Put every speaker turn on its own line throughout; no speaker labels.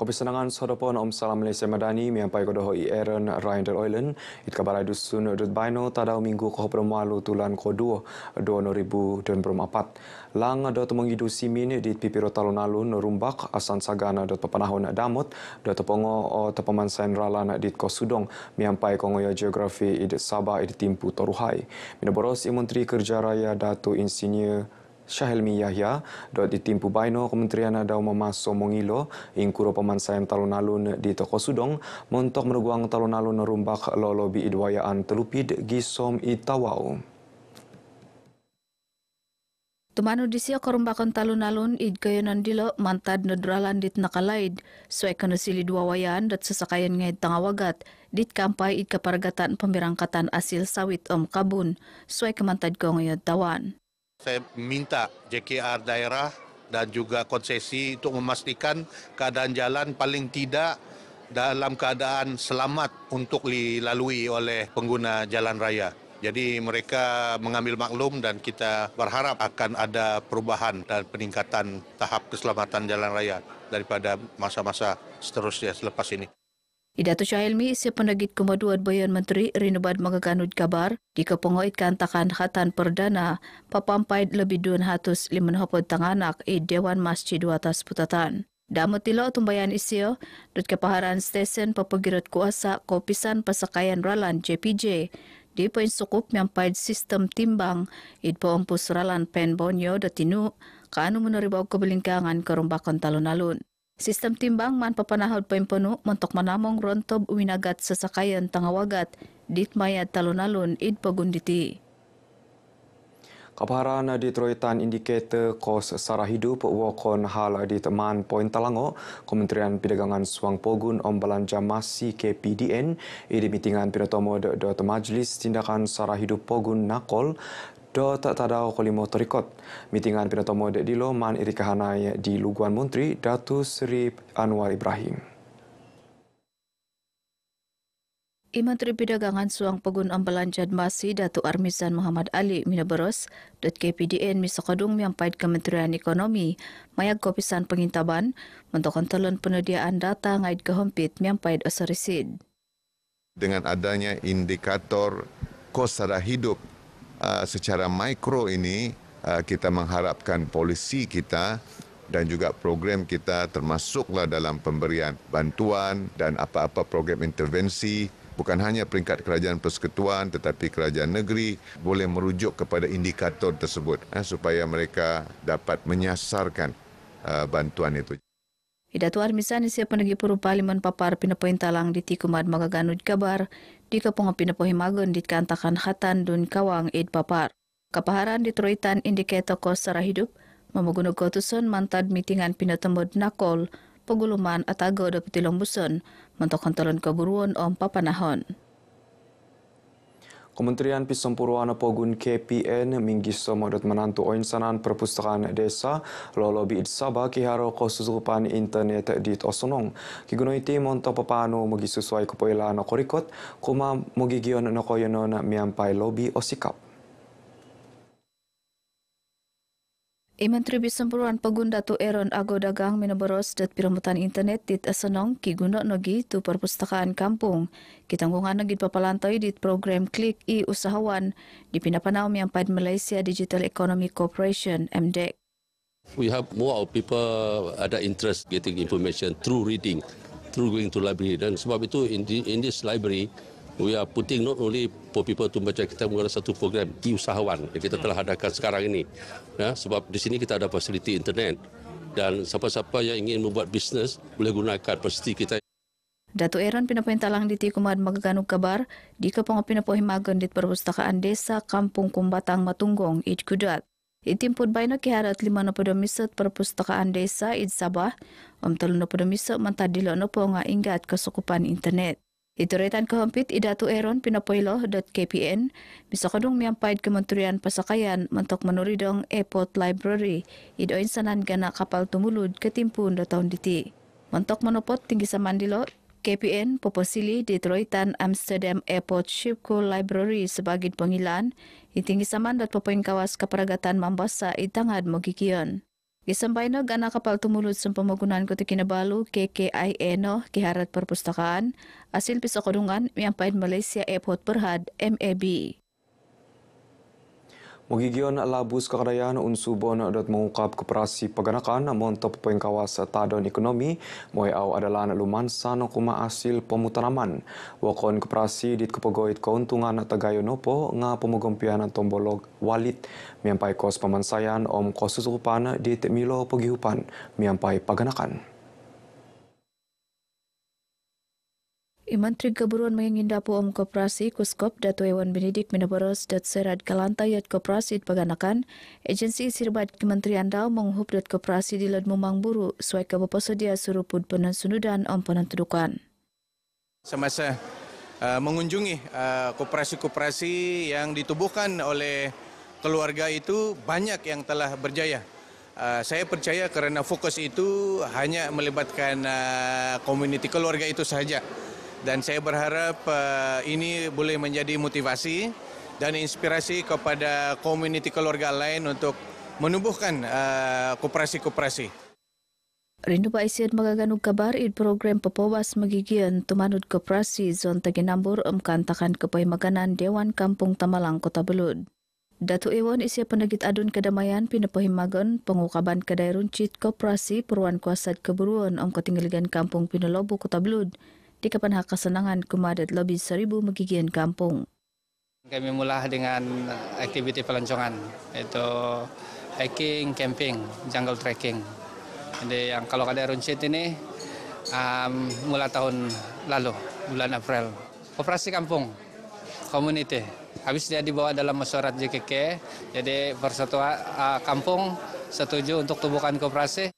Kepesenangan sodopon Om Salam Malaysia Madani miampai kodoh i Aaron Ryan dan Oilen it kabarai dusun dut baino tada minggu ko permalu tulan ko 2 2024 dan berempat lang ada tu mengidu simin di pipiro talon alun rumbak asan sagana dot papanahon damot dot pongo o tapaman rala nak di ko sudong miampai ko ngoya geografi id Sabah id timpu toruhai minaboros i menteri kerja raya datu insinyur Syahelmi Yahya, Dua Tim Pubaino, Kementerian Adau Memaso Mongilo, Ingkuro Pemansayan Talun Alun di Toko Sudong, Montok Meruguang Talun Alun Rumbak Lolo Bi Idwayaan Telupid Gisom Itawau.
Tumano di siya korumbakan talun alun id kayo dilo mantad na duralan dit nakalaid. Sway ka na sili duwawayan dat sasakayan ngayon tangawagat. Dit kampay id kaparagatan pamirangkatan asil sawit om kabun. Sway ka mantad ko ngayon tawan. Saya minta JKR daerah dan juga konsesi untuk memastikan keadaan jalan paling
tidak dalam keadaan selamat untuk dilalui oleh pengguna jalan raya. Jadi mereka mengambil maklum dan kita berharap akan ada
perubahan dan peningkatan tahap keselamatan jalan raya daripada masa-masa seterusnya selepas ini. Idato Syahilmi, si penagit kemaduan bayan menteri Rinobad Magaganud Kabar, di kepongoit kantakan hatan perdana, papampai lebih dun hatus lima hopod tanganak di Dewan Masjid Watas Putatan. Damot tila tumbayan isyo, dut kepaharan stesen papagirat kuasa kopisan pasakayan ralan JPJ, di poin sukup nyampaid sistem timbang id poompus ralan penbonyo datinu kaanu menaribaw kebelingkangan kerumbakan talun alun Sistem timbang man papanahod pa impuno montok manamong rontob winagat sa sakayan tangawagat dit maya talonalon id pagunditi.
Kaparan di Troitan indikator kos sara hidup wakon hal di teman point talango Kementerian Pidagangan Suang Pogun Om Belanja masih KPDN di mitingan pidato mode majlis tindakan sara hidup Pogun Nakol do tak tadau ko limo torikot. Mitingan pinatomo de dilo man irikahanai di Luguan Menteri Datu Seri Anwar Ibrahim.
I Menteri Perdagangan Suang Pegun Ambalan Jad Masi Datuk Armizan Muhammad Ali Minaberos dot KPDN Misakadung menyampaikan Kementerian Ekonomi Mayak Kopisan Pengintaban untuk kontrolan penediaan data ngait kehempit menyampaikan asarisid.
Dengan adanya indikator kos sara hidup Ah, secara mikro ini ah, kita mengharapkan polisi kita dan juga program kita termasuklah dalam pemberian bantuan dan apa-apa program intervensi bukan hanya peringkat kerajaan persekutuan tetapi kerajaan negeri boleh merujuk kepada indikator tersebut eh, supaya mereka dapat menyasarkan ah, bantuan itu
Idato Armisan isi penegi puru paliman papar pinapoin talang di tikumad magaganud kabar di kapunga magen di kantakan hatan dun kawang id papar. Kapaharan di troitan indiketo ko sara hidup mamagunog kotuson mantad mitingan pinatambod nakol, paguluman atago agaw da petilong buson, kaburuan om papanahon.
Kementerian Pisempuruan Pogun KPN minggi semua dat menantu oinsanan perpustakaan desa lolo biid sabah kiharo ko internet di Tosunong. kigunoi iti monto papano magisusuai kupoila na korikot kuma mugigion gion koyonon miampai lobby o sikap.
Menteri Bisempuruan Pegun Datu Aaron Ago Dagang Minoboros dan piramutan internet di asenong ki gunak nogi tu perpustakaan kampung. Kitanggungan di papalantoy di program Klik i Usahawan di pinapanaw miyang Malaysia Digital Economy Corporation MDEC. We have more of people ada interest getting information through reading, through going to library. Dan sebab itu in this library, We are putting not only for people to baca kita mengadakan satu program di usahawan yang kita telah adakan sekarang ini. Ya, sebab di sini kita ada fasiliti internet dan siapa-siapa yang ingin membuat bisnes boleh gunakan fasiliti kita. Datu Eron Pinapoy Talang di Tikumad Magaganu Kabar di Kepong Pinapoy Himagan di Perpustakaan Desa Kampung Kumbatang Matunggong, Ijkudat. Itimpun bayna kiharat lima nopo domisat perpustakaan desa Id Sabah, om telu nopo domisat mantadilo nopo nga ingat kesukupan internet. Ituritan ko hampit idato eron pinapoylo dot KPN bisa kadung miyampaid kementerian pasakayan mentok menuridong airport library idoin insanan gana kapal tumulud ketimpun do taon diti. Mentok menopot tinggi sa mandilo KPN poposili di Detroitan Amsterdam Airport Shipko Library sebagai pengilan, itinggi saman dat popoing kawas keperagatan mambasa itangad mogikion. Isambay na gana kapal tumulod sa pamagunan ko tikinabalo KKIA no kiharat perpustakaan asil pisa kodungan miyampain Malaysia Airport Perhad MAB.
Mugigyon labus kakadayan unsubon dot mengungkap koperasi paganakan monto pengkawas tadon ekonomi moy au adalah lumansa no kuma hasil pemutanaman wakon koperasi dit kepegoit keuntungan tagayo nopo nga pemugompian tombolog walit miampai kos pemansayan om kos kosusupan dit milo pogihupan miampai paganakan.
Imantri Gaburuan mengingin dapu om koperasi kuskop datu ewan benidik minaboros dat serat galanta yat koperasi dipaganakan, agensi sirbat kementerian dau menghub dat koperasi di led mumang buru suai kaboposo dia suruput penan sunudan om penan tudukan. Semasa uh, mengunjungi uh, koperasi-koperasi yang ditubuhkan oleh keluarga itu banyak yang telah berjaya. Uh, saya percaya karena fokus itu hanya melibatkan uh, komuniti keluarga itu saja. dan saya berharap uh, ini boleh menjadi motivasi dan inspirasi kepada komuniti keluarga lain untuk menumbuhkan eh, koperasi-koperasi. Uh, Rindu Pak Isian mengagakan kabar id program pepawas megigian temanut koperasi Zon Tegi Nambur emkantakan kepai makanan Dewan Kampung Tamalang Kota Belud. Datu Ewan isi penegit adun kedamaian pinepohi magon pengukaban kedai runcit koperasi peruan kuasa keburuan om ketinggalan kampung Pinelobo Kota Belud Di Kapanhak kesenangan kumadat lebih seribu megigian kampung. Kami mulai dengan aktiviti pelancongan, itu hiking, camping, jungle trekking. Jadi yang kalau ada runcit ini um, mulai tahun lalu, bulan April. Operasi kampung, community. Habis dia dibawa dalam mesyuarat JKK, jadi persatuan uh, kampung setuju untuk tubuhkan kooperasi.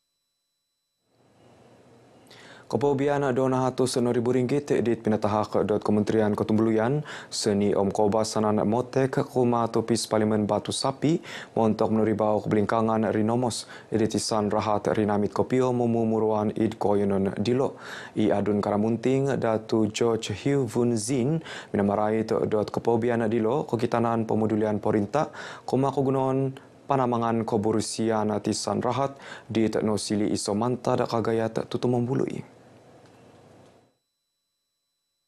Kopobian dona hatu seno ribu ringgit di pinataha dot kementerian kotumbuluyan seni om koba sanan motek kuma topis parlimen batu sapi montok menuribau keblingkangan rinomos editisan rahat rinamit kopio mumu muruan id koyunun dilo i adun karamunting datu George Hugh Vun Zin minamarai dot kopobian dilo kokitanan pemudulian porinta kuma kugunon panamangan ko natisan rahat di tekno sili iso manta da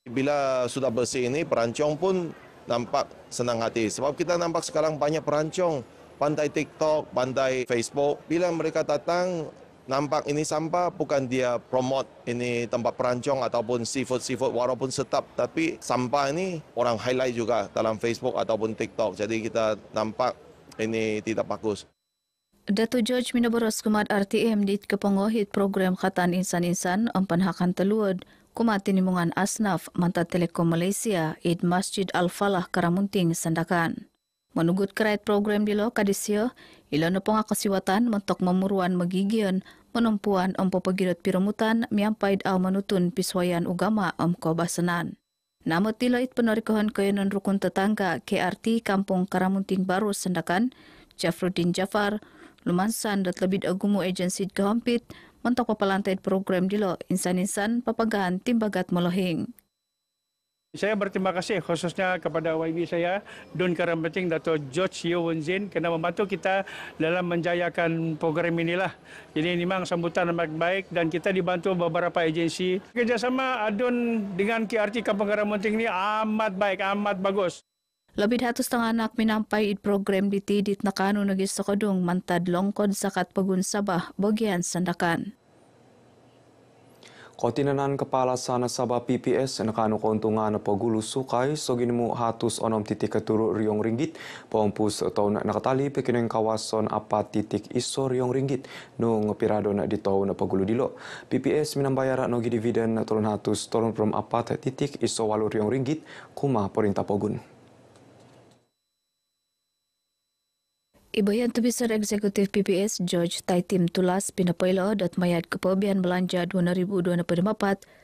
bila sudah bersih ini, perancong pun nampak senang hati. Sebab kita nampak sekarang banyak perancong. Pantai TikTok, pantai Facebook. Bila mereka datang, nampak ini sampah bukan dia promote ini tempat perancong ataupun seafood seafood walaupun setap tapi sampah ini orang highlight juga dalam Facebook ataupun TikTok jadi kita nampak ini tidak bagus.
Datu George Minaboros Kumat RTM di Kepongohit program Khatan Insan-Insan Empan Hakan Teluad kuma tinimungan asnaf manta Telekom Malaysia id Masjid Al-Falah Karamunting Sandakan. Menugut kerait program di lo kadisio, ilo nepong akasiwatan mentok memuruan megigian menempuan ompo pegidot piramutan miampaid au menutun piswayan ugama emko basenan. Nama tila id penarikohan kayanan rukun tetangga KRT Kampung Karamunting Baru Sandakan, Jafruddin Jafar, Lumansan dat lebih agumu agensi kehampit. mentok papalantai program dilo insan-insan papagahan timbagat molohing.
Saya berterima kasih khususnya kepada YB saya, Don Karambeting, Dato' George Yowenzin, kerana membantu kita dalam menjayakan program inilah. Jadi ini memang sambutan yang baik dan kita dibantu beberapa agensi. Kerjasama Adun dengan KRT Kampung Karambeting ini amat baik, amat bagus.
Labid hato sa anak minampay id program di tidit na kano nagis kadung mantad longkod sa katpagunsaba bagian sandakan.
Kotinanan kepala sana sabah PPS na kano kontungan na pagulo sukay so ginimu hatus onom titik turu riyong ringgit pampus taon na nakatali pekineng kawason apa titik iso riyong ringgit nung pirado na ditaw na pagulo dilo. PPS minambayara no gidividen na tolong hatus tolong prom apat titik iso walo riyong ringgit kuma porinta pagun. pagun.
Ibayan Tubisan Eksekutif PPS George Taitim Tulas pinapailo dat mayat ke belanja 2024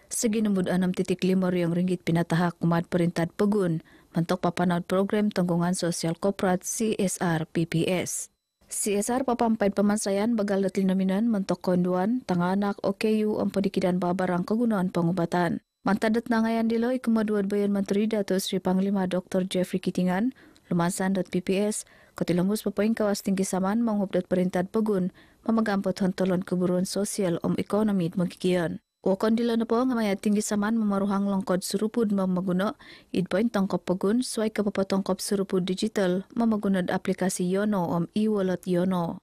segi nombor 6.5 riyong ringgit pinataha kumat perintah pegun mentok papanaut program tanggungan sosial korporat CSR PPS. CSR papampait pemansayan bagal dat linaminan mentok konduan tangga anak OKU ampodikidan babarang kegunaan pengubatan. Mantan di diloi kemaduan bayan menteri Dato' Sri Panglima Dr. Jeffrey Kitingan Lemasan PPS lumansan.pps, Kotilombus Pepoing Kawas Tinggi Saman mengupdat perintah pegun memegang pertontolan keburuan sosial om ekonomi mengikian Wakon di lana ngamaya tinggi saman memaruhang longkod surupud memaguna idpoin tongkop pegun suai ke papa tongkop surupud digital memaguna aplikasi Yono om e-wallet Yono.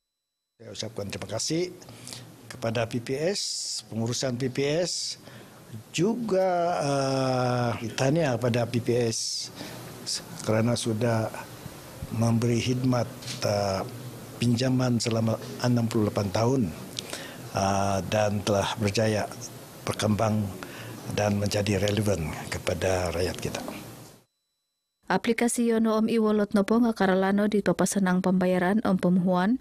Saya ucapkan terima kasih kepada PPS, pengurusan PPS juga uh, eh, ditanya kepada PPS kerana sudah memberi khidmat uh, pinjaman selama 68 tahun uh, dan telah berjaya berkembang dan menjadi relevan kepada rakyat kita.
Aplikasi Yono Om Iwolot Nopo Ngakaralano di Topa Pembayaran Om Pemuhuan,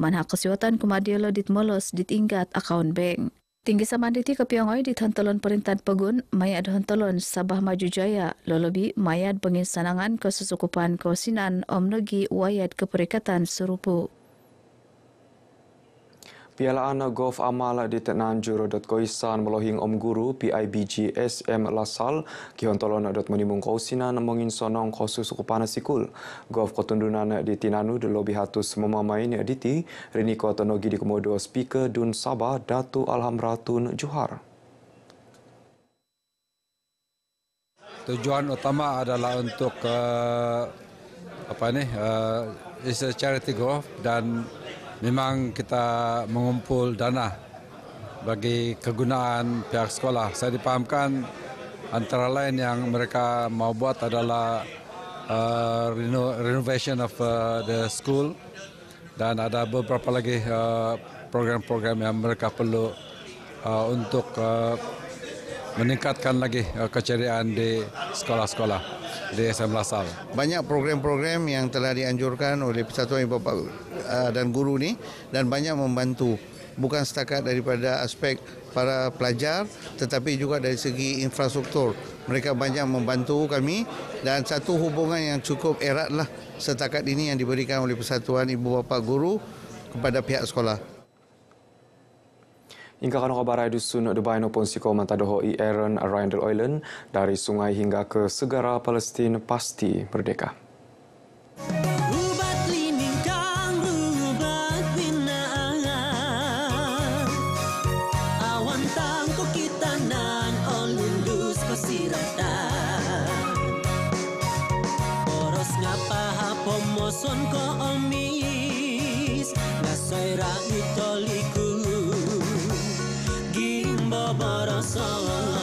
Manha Kesiwatan Kumadilo Dit Molos Dit Ingat Akaun Bank. Tinggi sama di ke Piongoy di tantolon perintahan pegun, mayat hantolon Sabah Maju Jaya, lolobi mayat penginsanangan kesusukupan kosinan om negi wayat keperikatan serupu.
Piala Ana Golf Amala di Tenanjuro dot Koisan melohing Om Guru PIBG SM Lasal kihontolon dot menimung kausinan mengin sonong khusus kupana sikul Golf Kotundunan di Tinanu di lobi hatus memamain di ti Rini Kotonogi di Komodo Speaker Dun Sabah Datu Alhamratun Juhar.
Tujuan utama adalah untuk eh, apa ni? Eh, is charity golf dan memang kita mengumpul dana bagi kegunaan pihak sekolah. Saya dipahamkan antara lain yang mereka mau buat adalah uh, reno, renovation of uh, the school dan ada beberapa lagi uh, program-program uh, yang mereka perlu uh, untuk uh, meningkatkan lagi uh, keceriaan di sekolah-sekolah di SM Lasal. Banyak program-program yang telah dianjurkan oleh Persatuan Ibu Bapa uh, dan guru ni dan banyak membantu bukan setakat daripada aspek para pelajar tetapi juga dari segi infrastruktur mereka banyak membantu kami dan satu hubungan yang cukup
eratlah setakat ini yang diberikan oleh Persatuan Ibu Bapa Guru kepada pihak sekolah. Hingga kano kabar ayu sun Dubai no pon siko mantadoho i e. Aaron Arundel Island dari sungai hingga ke segara Palestin pasti berdekah. Gairah itoliku Gimbo borosong